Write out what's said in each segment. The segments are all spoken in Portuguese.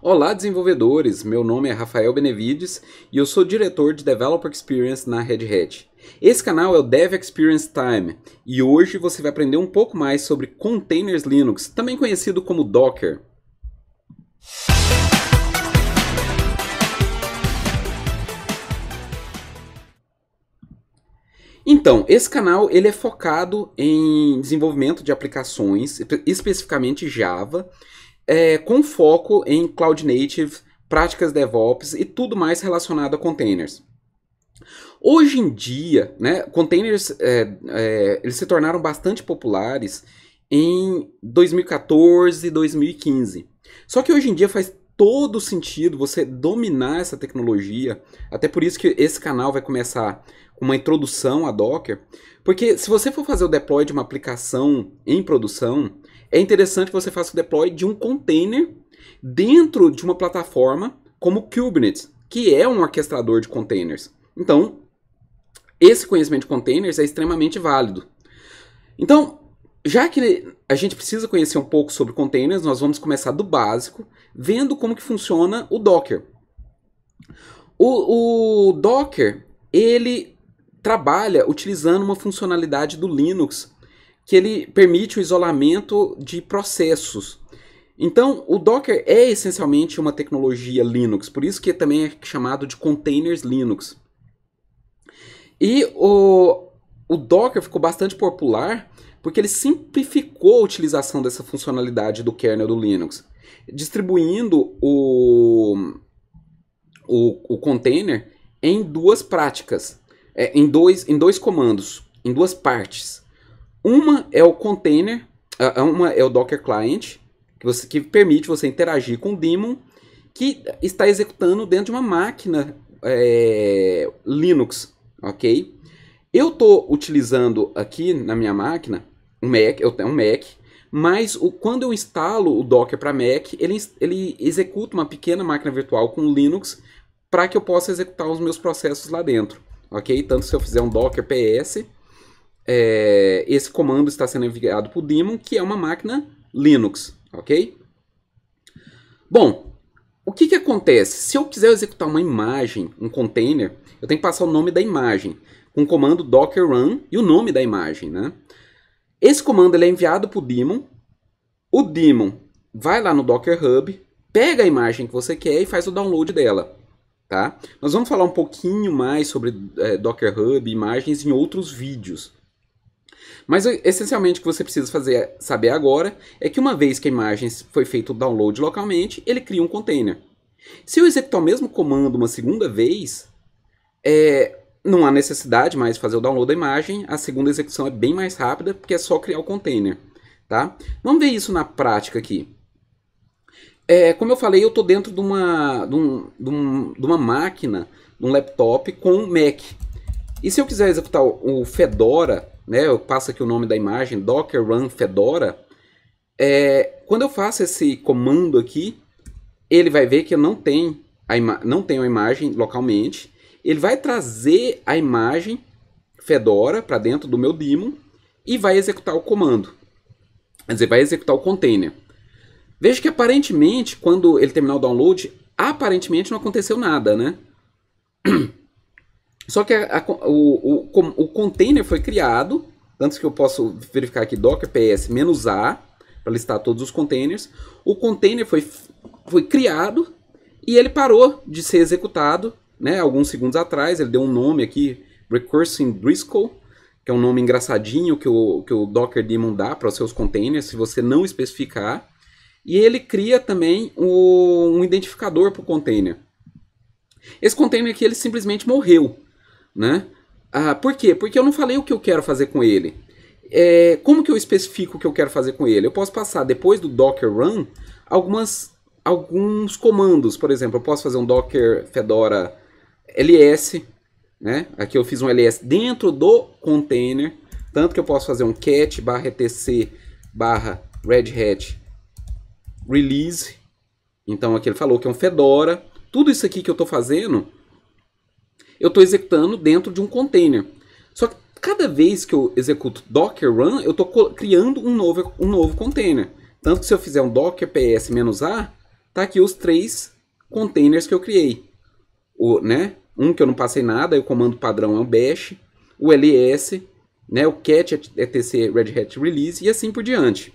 Olá, desenvolvedores! Meu nome é Rafael Benevides e eu sou diretor de Developer Experience na Red Hat. Esse canal é o Dev Experience Time e hoje você vai aprender um pouco mais sobre containers Linux, também conhecido como Docker. Então, esse canal ele é focado em desenvolvimento de aplicações, especificamente Java, é, com foco em Cloud Native, práticas DevOps e tudo mais relacionado a containers. Hoje em dia, né, containers é, é, eles se tornaram bastante populares em 2014 2015. Só que hoje em dia faz todo sentido você dominar essa tecnologia. Até por isso que esse canal vai começar com uma introdução a Docker, porque se você for fazer o deploy de uma aplicação em produção, é interessante que você faça o deploy de um container dentro de uma plataforma como Kubernetes, que é um orquestrador de containers. Então, esse conhecimento de containers é extremamente válido. Então, já que a gente precisa conhecer um pouco sobre containers, nós vamos começar do básico, vendo como que funciona o Docker. O, o Docker, ele trabalha utilizando uma funcionalidade do Linux que ele permite o isolamento de processos. Então, o Docker é essencialmente uma tecnologia Linux, por isso que também é chamado de containers Linux. E o, o Docker ficou bastante popular porque ele simplificou a utilização dessa funcionalidade do kernel do Linux, distribuindo o, o, o container em duas práticas, é, em, dois, em dois comandos, em duas partes. Uma é o container, uma é o Docker Client, que, você, que permite você interagir com o daemon, que está executando dentro de uma máquina é, Linux, ok? Eu estou utilizando aqui na minha máquina um Mac, eu tenho um Mac, mas o, quando eu instalo o Docker para Mac, ele, ele executa uma pequena máquina virtual com Linux para que eu possa executar os meus processos lá dentro, ok? Tanto se eu fizer um Docker PS é, esse comando está sendo enviado para o daemon, que é uma máquina Linux, ok? Bom, o que, que acontece? Se eu quiser executar uma imagem, um container, eu tenho que passar o nome da imagem, com o comando docker run e o nome da imagem, né? Esse comando é enviado para o daemon, o daemon vai lá no docker hub, pega a imagem que você quer e faz o download dela, tá? Nós vamos falar um pouquinho mais sobre é, docker hub, imagens em outros vídeos, mas essencialmente o que você precisa fazer, é saber agora é que uma vez que a imagem foi feito o download localmente, ele cria um container. Se eu executar o mesmo comando uma segunda vez, é, não há necessidade mais de fazer o download da imagem, a segunda execução é bem mais rápida, porque é só criar o container. Tá? Vamos ver isso na prática aqui. É, como eu falei, eu estou dentro de uma, de, um, de, um, de uma máquina, de um laptop com Mac. E se eu quiser executar o Fedora né, eu passo aqui o nome da imagem, docker run fedora, é, quando eu faço esse comando aqui, ele vai ver que eu não tenho a, não tenho a imagem localmente, ele vai trazer a imagem fedora para dentro do meu daemon e vai executar o comando, quer dizer, vai executar o container. Veja que aparentemente, quando ele terminar o download, aparentemente não aconteceu nada, né? Só que a, a, o, o, o container foi criado, antes que eu possa verificar aqui docker ps-a, para listar todos os containers. O container foi, foi criado e ele parou de ser executado né, alguns segundos atrás. Ele deu um nome aqui, Recursing Driscoll, que é um nome engraçadinho que o, que o Docker Daemon dá para os seus containers, se você não especificar. E ele cria também o, um identificador para o container. Esse container aqui ele simplesmente morreu. Né? Ah, por quê? Porque eu não falei o que eu quero fazer com ele. É, como que eu especifico o que eu quero fazer com ele? Eu posso passar depois do Docker Run algumas, alguns comandos. Por exemplo, eu posso fazer um Docker Fedora ls. Né? Aqui eu fiz um ls dentro do container. Tanto que eu posso fazer um cat barra etc barra Red Hat Release. Então aqui ele falou que é um Fedora. Tudo isso aqui que eu estou fazendo eu estou executando dentro de um container. Só que cada vez que eu executo docker run, eu estou criando um novo, um novo container. Tanto que se eu fizer um docker ps-a, tá aqui os três containers que eu criei. O, né? Um que eu não passei nada, o comando padrão é o bash, o ls, né? o cat etc é, é red hat release e assim por diante.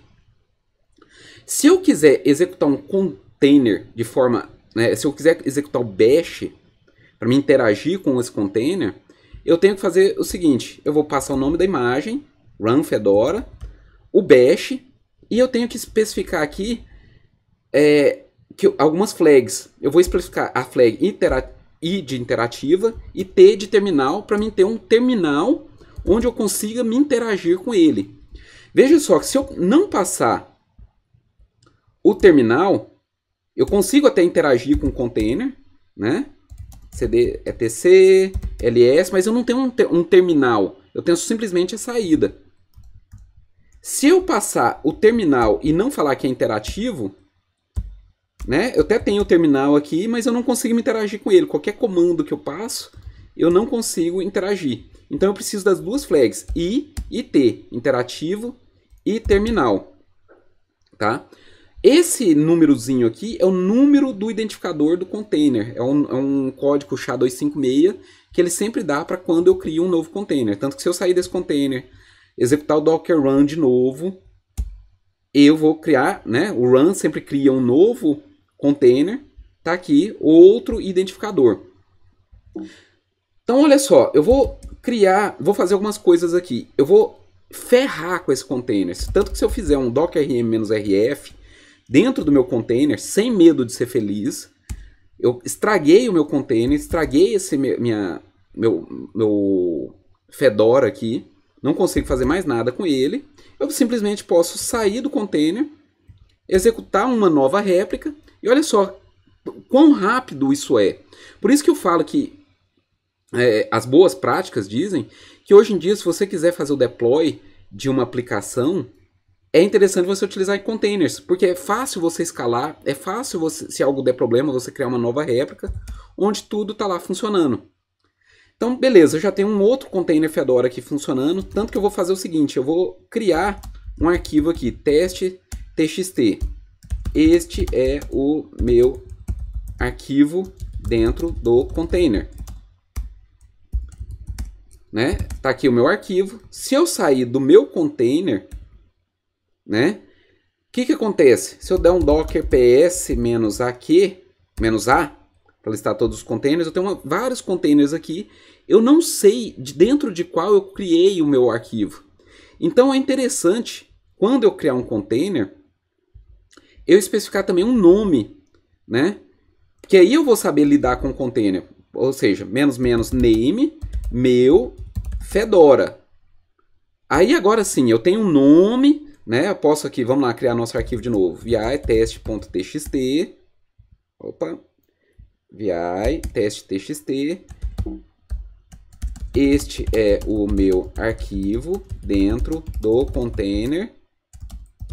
Se eu quiser executar um container de forma... Né? Se eu quiser executar o bash para me interagir com esse container, eu tenho que fazer o seguinte, eu vou passar o nome da imagem, run fedora, o bash, e eu tenho que especificar aqui é, que, algumas flags. Eu vou especificar a flag intera I de interativa e T de terminal, para mim ter um terminal onde eu consiga me interagir com ele. Veja só que se eu não passar o terminal, eu consigo até interagir com o container, né? CD é TC, LS, mas eu não tenho um, te um terminal. Eu tenho simplesmente a saída. Se eu passar o terminal e não falar que é interativo, né? Eu até tenho o terminal aqui, mas eu não consigo interagir com ele. Qualquer comando que eu passo, eu não consigo interagir. Então eu preciso das duas flags, I e T, interativo e terminal, tá? Esse númerozinho aqui é o número do identificador do container. É um, é um código SHA-256 que ele sempre dá para quando eu crio um novo container. Tanto que se eu sair desse container, executar o docker run de novo, eu vou criar, né? O run sempre cria um novo container. Tá aqui outro identificador. Então, olha só, eu vou criar, vou fazer algumas coisas aqui. Eu vou ferrar com esse container. Tanto que se eu fizer um docker rm-rf, dentro do meu container, sem medo de ser feliz. Eu estraguei o meu container, estraguei esse minha, meu, meu Fedora aqui. Não consigo fazer mais nada com ele. Eu simplesmente posso sair do container, executar uma nova réplica. E olha só quão rápido isso é. Por isso que eu falo que é, as boas práticas dizem que hoje em dia, se você quiser fazer o deploy de uma aplicação, é interessante você utilizar em containers, porque é fácil você escalar, é fácil você, se algo der problema, você criar uma nova réplica, onde tudo está lá funcionando. Então, beleza, eu já tenho um outro container Fedora aqui funcionando, tanto que eu vou fazer o seguinte, eu vou criar um arquivo aqui, teste txt. Este é o meu arquivo dentro do container. Né? Tá aqui o meu arquivo. Se eu sair do meu container, né? O que, que acontece? Se eu der um docker ps aq aqui, menos a, para listar todos os containers, eu tenho uma, vários containers aqui, eu não sei de dentro de qual eu criei o meu arquivo. Então é interessante, quando eu criar um container, eu especificar também um nome, né? Que aí eu vou saber lidar com o container. Ou seja, menos menos name, meu, Fedora. Aí agora sim, eu tenho um nome né? Eu posso aqui, vamos lá, criar nosso arquivo de novo. vi teste.txt. Opa. vi teste.txt. Este é o meu arquivo dentro do container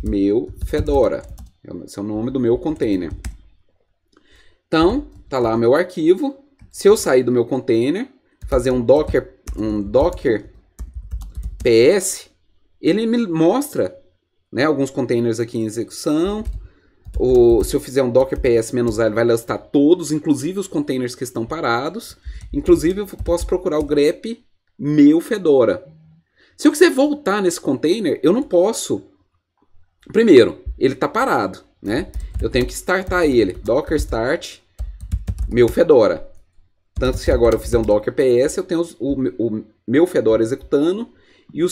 meu Fedora. É esse é o nome do meu container. Então, tá lá meu arquivo. Se eu sair do meu container, fazer um docker, um docker ps, ele me mostra né? Alguns containers aqui em execução. O, se eu fizer um docker ps-a, ele vai listar todos, inclusive os containers que estão parados. Inclusive, eu posso procurar o grep meu Fedora. Se eu quiser voltar nesse container, eu não posso. Primeiro, ele está parado, né? Eu tenho que startar ele. Docker start meu Fedora. Tanto se agora eu fizer um docker ps, eu tenho os, o, o meu Fedora executando e o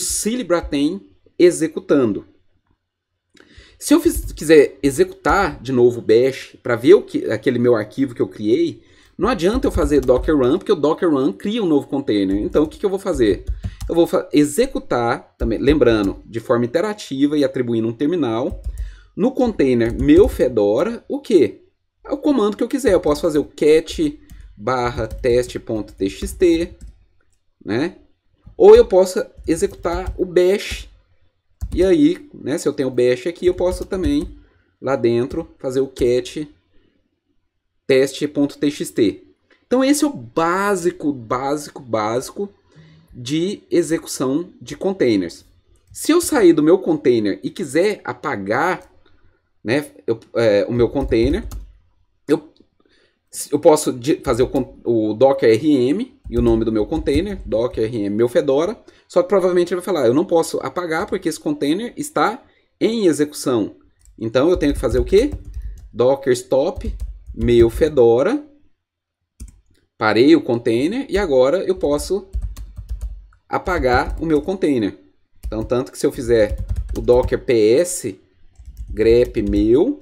tem executando. Se eu fiz, quiser executar de novo o bash para ver o que, aquele meu arquivo que eu criei, não adianta eu fazer docker run, porque o docker run cria um novo container. Então, o que, que eu vou fazer? Eu vou fa executar, também, lembrando, de forma interativa e atribuindo um terminal, no container meu Fedora, o quê? É o comando que eu quiser. Eu posso fazer o cat barra teste.txt, né? Ou eu posso executar o bash e aí, né, se eu tenho o bash aqui, eu posso também, lá dentro, fazer o cat teste.txt. Então esse é o básico, básico, básico de execução de containers. Se eu sair do meu container e quiser apagar né, eu, é, o meu container, eu, eu posso fazer o, o docker rm e o nome do meu container, rm, meu Fedora, só que provavelmente ele vai falar, eu não posso apagar porque esse container está em execução. Então eu tenho que fazer o quê? docker stop meu Fedora, parei o container e agora eu posso apagar o meu container. Então, tanto que se eu fizer o docker ps grep meu,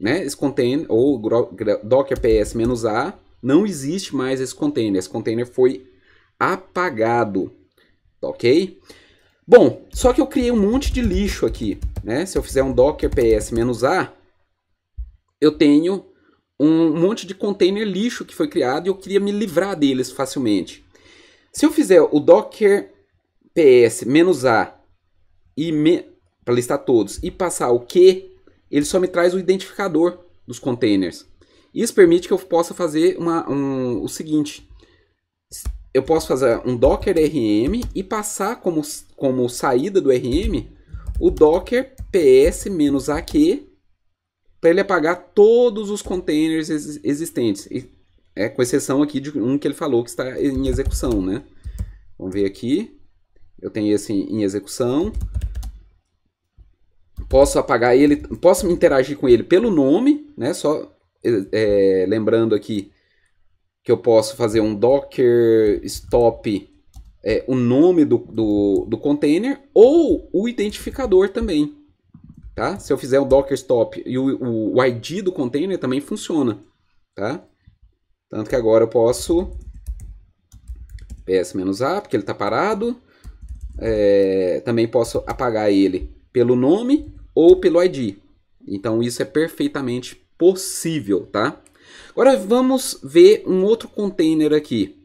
né, esse container, ou docker ps-a, não existe mais esse container. Esse container foi apagado, ok? Bom, só que eu criei um monte de lixo aqui, né? Se eu fizer um docker ps-a, eu tenho um monte de container lixo que foi criado e eu queria me livrar deles facilmente. Se eu fizer o docker ps-a e para listar todos e passar o que, ele só me traz o identificador dos containers. Isso permite que eu possa fazer uma, um, o seguinte. Eu posso fazer um docker rm e passar como, como saída do rm o docker ps-aq para ele apagar todos os containers ex existentes. E, é com exceção aqui de um que ele falou que está em execução, né? Vamos ver aqui. Eu tenho esse em execução. Posso apagar ele, posso interagir com ele pelo nome, né? Só é, lembrando aqui que eu posso fazer um docker stop é, o nome do, do, do container ou o identificador também. Tá? Se eu fizer o docker stop e o, o ID do container também funciona. Tá? Tanto que agora eu posso ps-a, porque ele está parado. É, também posso apagar ele pelo nome ou pelo ID. Então isso é perfeitamente possível, tá? Agora vamos ver um outro container aqui.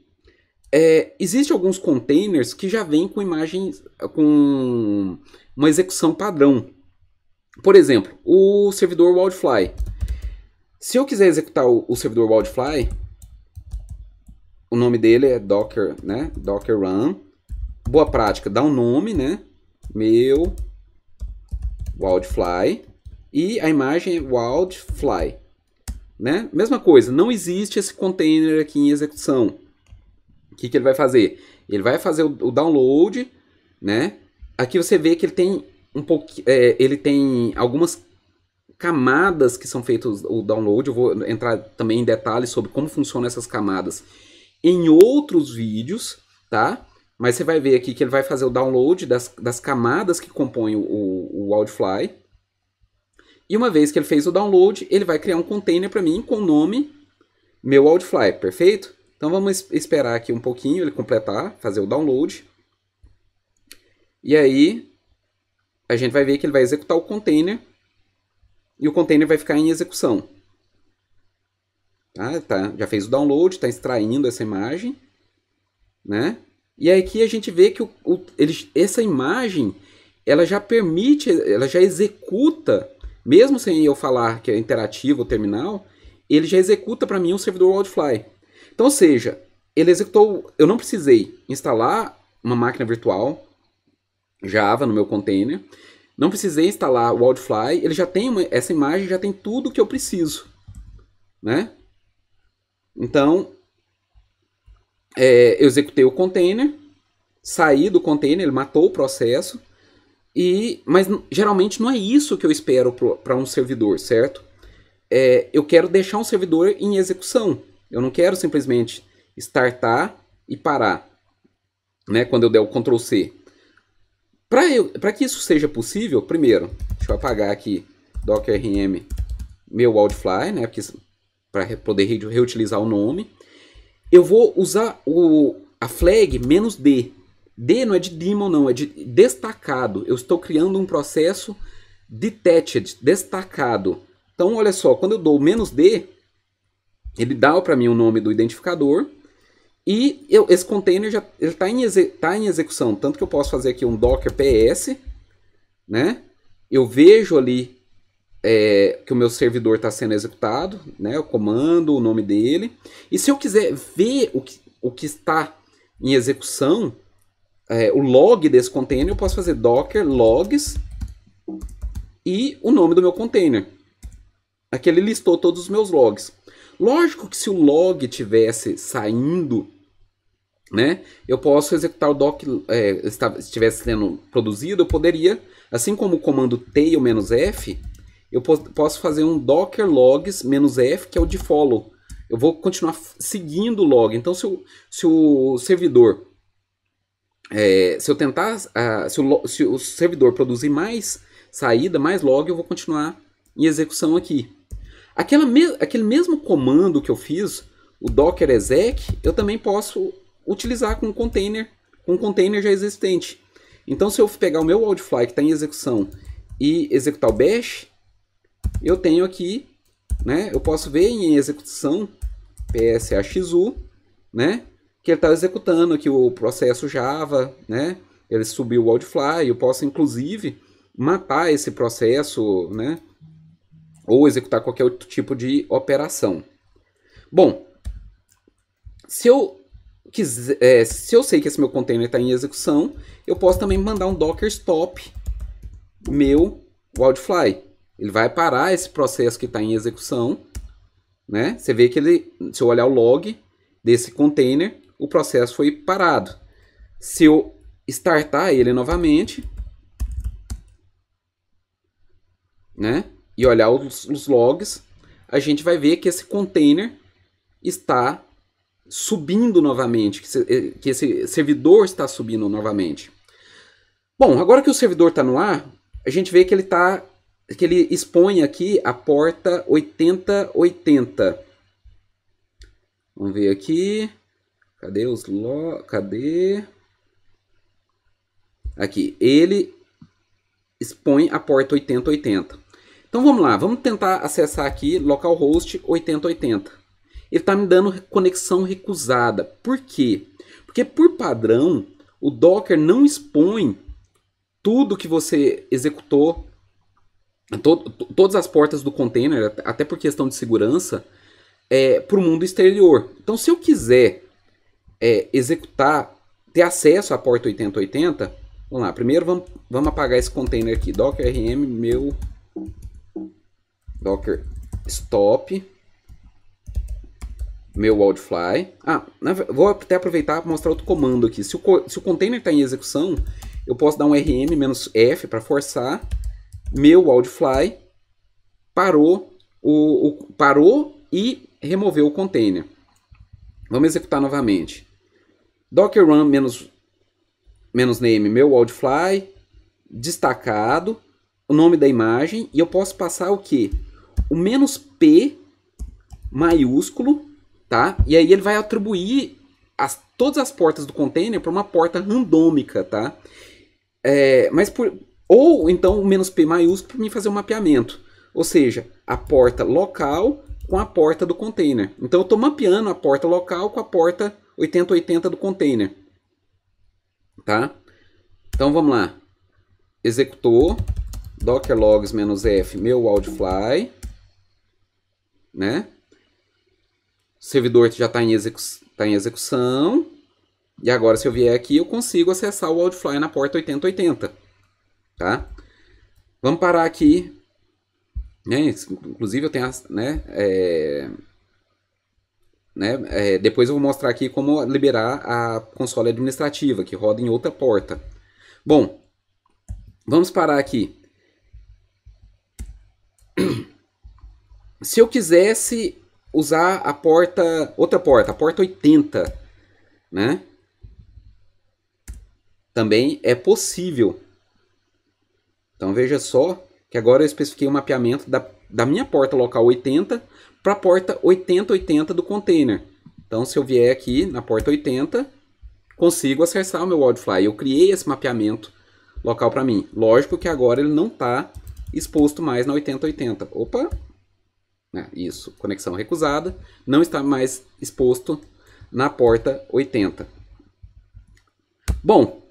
É, Existem alguns containers que já vêm com imagens com uma execução padrão. Por exemplo, o servidor Wildfly. Se eu quiser executar o, o servidor Wildfly, o nome dele é Docker, né? Docker run. Boa prática, dá um nome, né? Meu Wildfly e a imagem é wildfly. Né? Mesma coisa, não existe esse container aqui em execução. O que, que ele vai fazer? Ele vai fazer o, o download, né? Aqui você vê que ele tem um pouco, é, ele tem algumas camadas que são feitos o download. Eu vou entrar também em detalhes sobre como funcionam essas camadas em outros vídeos, tá? Mas você vai ver aqui que ele vai fazer o download das, das camadas que compõem o, o Wildfly. E uma vez que ele fez o download, ele vai criar um container para mim com o nome meu Outfly, perfeito? Então vamos esperar aqui um pouquinho ele completar, fazer o download. E aí a gente vai ver que ele vai executar o container e o container vai ficar em execução. Tá, tá, já fez o download, está extraindo essa imagem, né? E aqui é a gente vê que o, o, ele, essa imagem ela já permite, ela já executa mesmo sem eu falar que é interativo o terminal, ele já executa para mim um servidor Wildfly. Então, ou seja, ele executou, eu não precisei instalar uma máquina virtual Java no meu container, não precisei instalar o Wildfly, ele já tem uma, essa imagem, já tem tudo que eu preciso, né? Então, é, eu executei o container, saí do container, ele matou o processo, e, mas geralmente não é isso que eu espero para um servidor, certo? É, eu quero deixar um servidor em execução. Eu não quero simplesmente startar e parar, né? Quando eu der o Ctrl C. Para que isso seja possível, primeiro, deixa eu apagar aqui docker rm meu wildfly, né? Para poder re reutilizar o nome. Eu vou usar o, a flag "-d", D não é de demon, não, é de destacado. Eu estou criando um processo detached, destacado. Então, olha só, quando eu dou menos D, ele dá para mim o nome do identificador e eu, esse container já está em, exe, tá em execução. Tanto que eu posso fazer aqui um docker ps, né? Eu vejo ali é, que o meu servidor está sendo executado, né? O comando, o nome dele. E se eu quiser ver o que, o que está em execução, é, o log desse container, eu posso fazer docker logs e o nome do meu container. Aqui ele listou todos os meus logs. Lógico que se o log tivesse saindo, né, eu posso executar o doc, é, estivesse sendo produzido, eu poderia, assim como o comando tail-f, eu posso fazer um docker logs-f, que é o de follow. Eu vou continuar seguindo o log. Então, se o, se o servidor é, se eu tentar, uh, se, o, se, o, servidor produzir mais saída, mais log, eu vou continuar em execução aqui. Me aquele mesmo comando que eu fiz, o docker exec, eu também posso utilizar com um container, com um container já existente. Então, se eu pegar o meu Wildfly que está em execução e executar o bash, eu tenho aqui, né, eu posso ver em execução psaxu, né, que ele está executando aqui o processo Java, né? Ele subiu o Wildfly, eu posso inclusive matar esse processo, né? Ou executar qualquer outro tipo de operação. Bom, se eu quiser, é, se eu sei que esse meu container está em execução, eu posso também mandar um docker stop meu Wildfly. Ele vai parar esse processo que está em execução, né? Você vê que ele, se eu olhar o log desse container, o processo foi parado. Se eu startar ele novamente, né, e olhar os, os logs, a gente vai ver que esse container está subindo novamente, que esse eh, servidor está subindo novamente. Bom, agora que o servidor está no ar, a gente vê que ele tá que ele expõe aqui a porta 8080. Vamos ver aqui. Cadê os lo... Cadê? Aqui. Ele expõe a porta 8080. Então vamos lá, vamos tentar acessar aqui localhost 8080. Ele está me dando conexão recusada. Por quê? Porque por padrão, o Docker não expõe tudo que você executou, to todas as portas do container, até por questão de segurança, é, para o mundo exterior. Então se eu quiser é, executar, ter acesso à porta 8080, vamos lá, primeiro vamos, vamos apagar esse container aqui, docker rm meu docker stop meu wildfly. Ah, vou até aproveitar para mostrar outro comando aqui. Se o, se o container está em execução, eu posso dar um rm-f para forçar. Meu wildfly parou, o, o, parou e removeu o container. Vamos executar novamente. Docker run menos, menos name meu wildfly, destacado, o nome da imagem, e eu posso passar o que? O menos P maiúsculo, tá? E aí ele vai atribuir as, todas as portas do container para uma porta randômica, tá? É, mas por, ou então o menos P maiúsculo para mim fazer um mapeamento. Ou seja, a porta local com a porta do container. Então eu estou mapeando a porta local com a porta 8080 do container. Tá? Então vamos lá. Executou docker logs -f meu wildfly, né? O servidor já está em, execu tá em execução. E agora se eu vier aqui, eu consigo acessar o wildfly na porta 8080, tá? Vamos parar aqui né? Inclusive eu tenho, né? É, né? É, depois eu vou mostrar aqui como liberar a console administrativa, que roda em outra porta. Bom, vamos parar aqui. Se eu quisesse usar a porta, outra porta, a porta 80, né? Também é possível. Então veja só que agora eu especifiquei o mapeamento da, da minha porta local 80 para a porta 8080 do container. Então, se eu vier aqui na porta 80, consigo acessar o meu Wildfly. Eu criei esse mapeamento local para mim. Lógico que agora ele não está exposto mais na 8080. Opa! Né, isso, conexão recusada. Não está mais exposto na porta 80. Bom,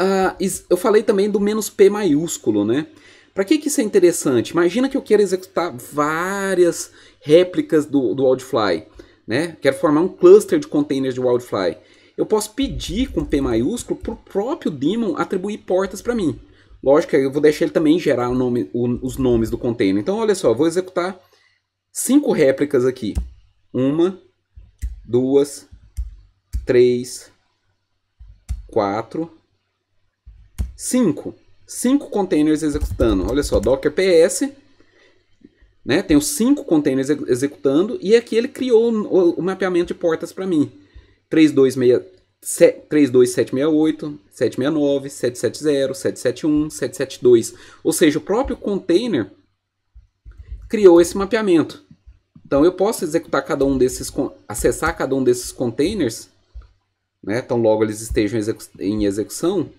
uh, eu falei também do menos P maiúsculo, né? Para que, que isso é interessante? Imagina que eu quero executar várias réplicas do, do Wildfly. Né? Quero formar um cluster de containers de Wildfly. Eu posso pedir com P maiúsculo para o próprio daemon atribuir portas para mim. Lógico, eu vou deixar ele também gerar o nome, o, os nomes do container. Então, olha só, vou executar cinco réplicas aqui. Uma, duas, três, quatro, cinco cinco containers executando. Olha só, docker ps, né? Tenho cinco containers executando e aqui ele criou o, o mapeamento de portas para mim. 32768, 769, 770, 771, 772. Ou seja, o próprio container criou esse mapeamento. Então eu posso executar cada um desses, acessar cada um desses containers, né? Tão logo eles estejam em execução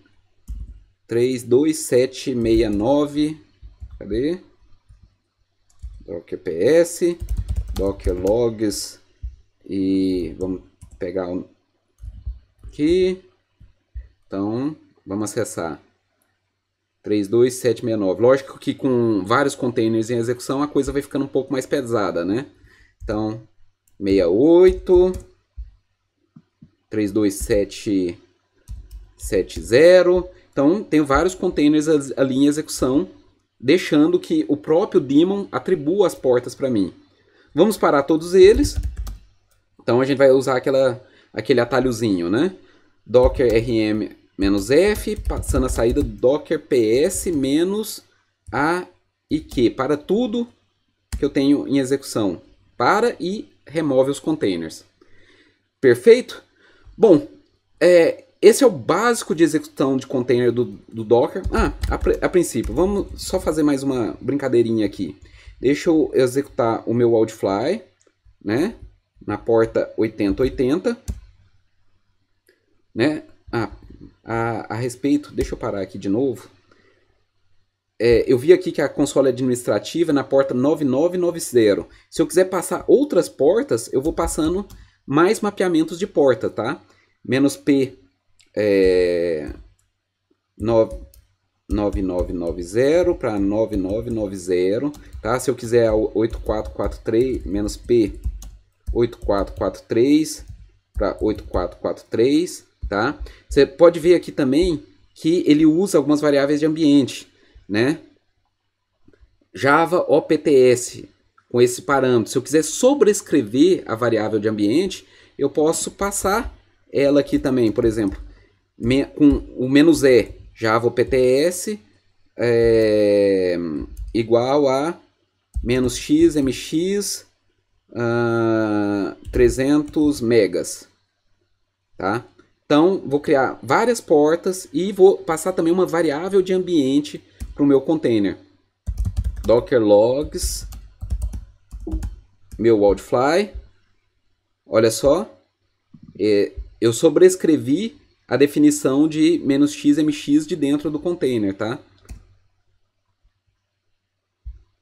32769. Cadê? Docker PS, Docker logs e vamos pegar um aqui. Então, vamos acessar. 32769. Lógico que com vários containers em execução a coisa vai ficando um pouco mais pesada, né? Então, 68 32770 então, tem vários containers ali em execução, deixando que o próprio daemon atribua as portas para mim. Vamos parar todos eles. Então, a gente vai usar aquela, aquele atalhozinho, né? Docker rm F, passando a saída docker ps a e q para tudo que eu tenho em execução. Para e remove os containers. Perfeito? Bom, é, esse é o básico de execução de container do, do Docker. Ah, a, a, princípio, vamos só fazer mais uma brincadeirinha aqui. Deixa eu executar o meu Wildfly, né? Na porta 8080, né? Ah, a, a respeito, deixa eu parar aqui de novo. É, eu vi aqui que a console administrativa é na porta 9990. Se eu quiser passar outras portas, eu vou passando mais mapeamentos de porta, tá? Menos P 9990 para 9990, tá? Se eu quiser 8443 menos P 8443 para 8443, tá? Você pode ver aqui também que ele usa algumas variáveis de ambiente, né? Java OPTS com esse parâmetro. Se eu quiser sobrescrever a variável de ambiente, eu posso passar ela aqui também, por exemplo, me, com o menos "e", Java PTS, é, igual a menos x mx uh, 300 megas, tá? Então, vou criar várias portas e vou passar também uma variável de ambiente para o meu container. Docker logs, meu wildfly, olha só, é, eu sobrescrevi a definição de menos "-xmx de dentro do container, tá?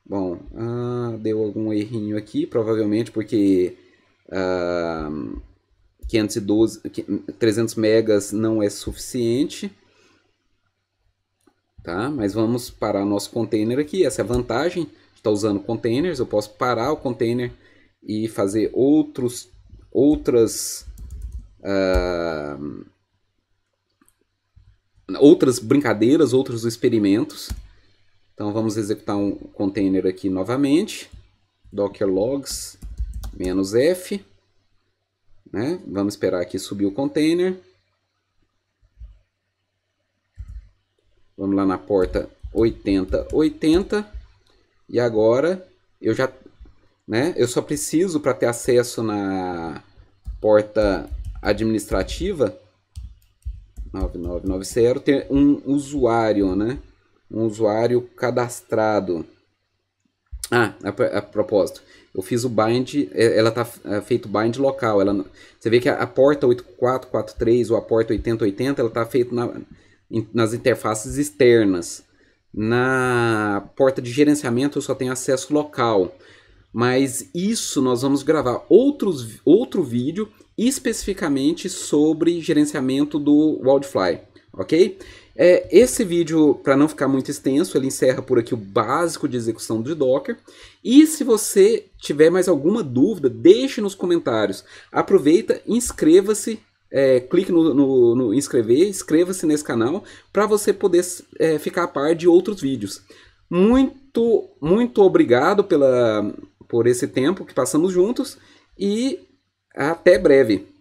Bom, ah, deu algum errinho aqui, provavelmente porque ah, 512, 300 megas não é suficiente. Tá? Mas vamos parar nosso container aqui, essa é a vantagem está usando containers, eu posso parar o container e fazer outros, outras ah, outras brincadeiras, outros experimentos. Então vamos executar um container aqui novamente, docker logs menos f, né? Vamos esperar aqui subir o container. Vamos lá na porta 8080 e agora eu já, né? Eu só preciso para ter acesso na porta administrativa 9990 tem um usuário, né? Um usuário cadastrado. Ah, a, a propósito, eu fiz o bind, é, ela tá é, feito bind local. Ela, você vê que a, a porta 8443 ou a porta 8080, ela tá feito na, nas interfaces externas. Na porta de gerenciamento eu só tenho acesso local. Mas isso nós vamos gravar outros, outro vídeo especificamente sobre gerenciamento do Wildfly, ok? É, esse vídeo, para não ficar muito extenso, ele encerra por aqui o básico de execução de Docker. E se você tiver mais alguma dúvida, deixe nos comentários. Aproveita, inscreva-se, é, clique no, no, no inscrever, inscreva-se nesse canal para você poder é, ficar a par de outros vídeos. Muito, muito obrigado pela, por esse tempo que passamos juntos e até breve.